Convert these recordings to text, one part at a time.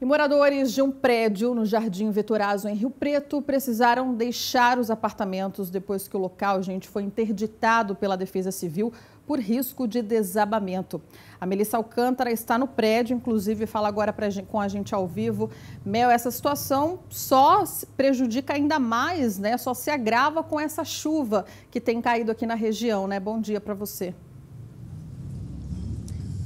E moradores de um prédio no Jardim Vitorazo, em Rio Preto, precisaram deixar os apartamentos depois que o local, gente, foi interditado pela Defesa Civil por risco de desabamento. A Melissa Alcântara está no prédio, inclusive fala agora pra, com a gente ao vivo. Mel, essa situação só prejudica ainda mais, né? Só se agrava com essa chuva que tem caído aqui na região, né? Bom dia para você.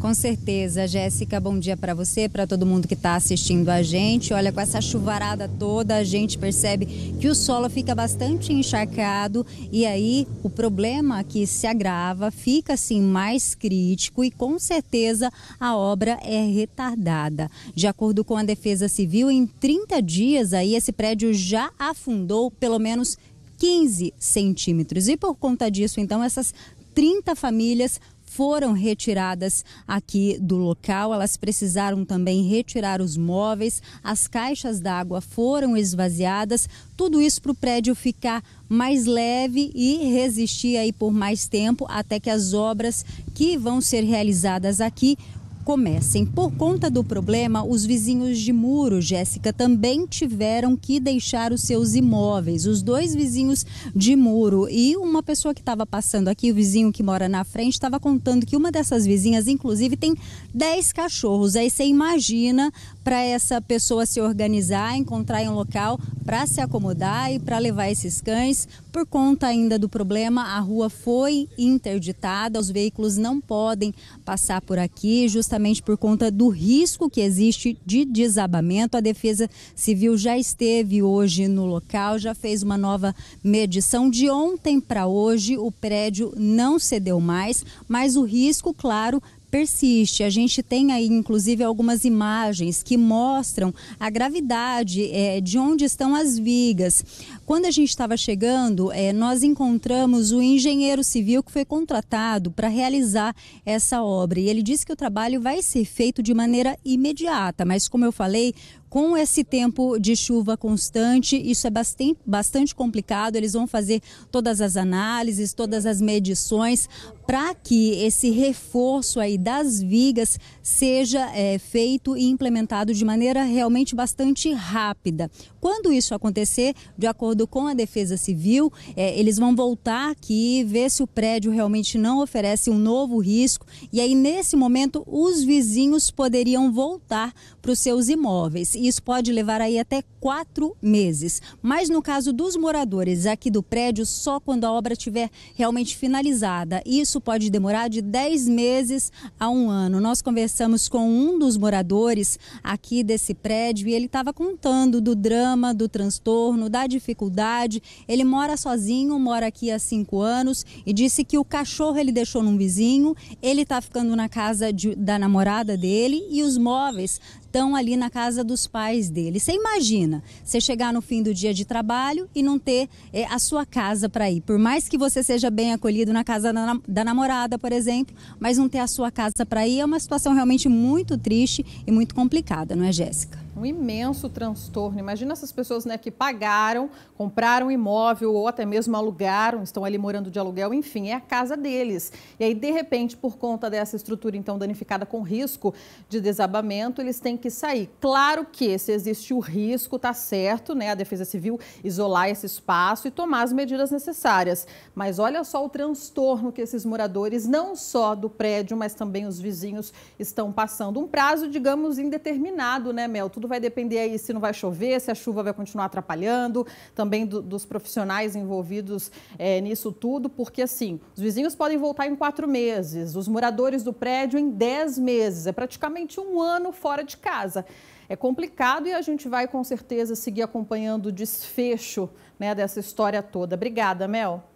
Com certeza, Jéssica, bom dia para você, para todo mundo que está assistindo a gente. Olha, com essa chuvarada toda, a gente percebe que o solo fica bastante encharcado e aí o problema que se agrava fica assim mais crítico e com certeza a obra é retardada. De acordo com a Defesa Civil, em 30 dias aí esse prédio já afundou pelo menos 15 centímetros. E por conta disso, então, essas 30 famílias foram retiradas aqui do local. Elas precisaram também retirar os móveis, as caixas d'água foram esvaziadas, tudo isso para o prédio ficar mais leve e resistir aí por mais tempo até que as obras que vão ser realizadas aqui comecem. Por conta do problema, os vizinhos de Muro, Jéssica, também tiveram que deixar os seus imóveis. Os dois vizinhos de Muro e uma pessoa que estava passando aqui, o vizinho que mora na frente, estava contando que uma dessas vizinhas, inclusive, tem 10 cachorros. Aí você imagina para essa pessoa se organizar, encontrar um local para se acomodar e para levar esses cães. Por conta ainda do problema, a rua foi interditada, os veículos não podem passar por aqui, justamente por conta do risco que existe de desabamento. A Defesa Civil já esteve hoje no local, já fez uma nova medição. De ontem para hoje, o prédio não cedeu mais, mas o risco, claro, persiste. A gente tem aí, inclusive, algumas imagens que mostram a gravidade é, de onde estão as vigas. Quando a gente estava chegando, é, nós encontramos o engenheiro civil que foi contratado para realizar essa obra. E ele disse que o trabalho vai ser feito de maneira imediata, mas como eu falei, com esse tempo de chuva constante, isso é bastante, bastante complicado. Eles vão fazer todas as análises, todas as medições para que esse reforço aí das vigas seja é, feito e implementado de maneira realmente bastante rápida. Quando isso acontecer, de acordo com a Defesa Civil, é, eles vão voltar aqui, ver se o prédio realmente não oferece um novo risco. E aí, nesse momento, os vizinhos poderiam voltar para os seus imóveis isso pode levar aí até quatro meses. Mas no caso dos moradores aqui do prédio, só quando a obra estiver realmente finalizada. Isso pode demorar de 10 meses a um ano. Nós conversamos com um dos moradores aqui desse prédio e ele estava contando do drama, do transtorno, da dificuldade. Ele mora sozinho, mora aqui há cinco anos e disse que o cachorro ele deixou num vizinho, ele está ficando na casa de, da namorada dele e os móveis estão ali na casa dos pais dele. Você imagina você chegar no fim do dia de trabalho e não ter é, a sua casa para ir. Por mais que você seja bem acolhido na casa da, da namorada, por exemplo, mas não ter a sua casa para ir é uma situação realmente muito triste e muito complicada, não é, Jéssica? um imenso transtorno. Imagina essas pessoas né, que pagaram, compraram um imóvel ou até mesmo alugaram, estão ali morando de aluguel, enfim, é a casa deles. E aí, de repente, por conta dessa estrutura então danificada com risco de desabamento, eles têm que sair. Claro que se existe o risco, tá certo, né? A Defesa Civil isolar esse espaço e tomar as medidas necessárias. Mas olha só o transtorno que esses moradores, não só do prédio, mas também os vizinhos, estão passando. Um prazo, digamos, indeterminado, né, Mel? tudo vai depender aí se não vai chover, se a chuva vai continuar atrapalhando, também do, dos profissionais envolvidos é, nisso tudo, porque assim, os vizinhos podem voltar em quatro meses, os moradores do prédio em dez meses, é praticamente um ano fora de casa. É complicado e a gente vai com certeza seguir acompanhando o desfecho né, dessa história toda. Obrigada, Mel.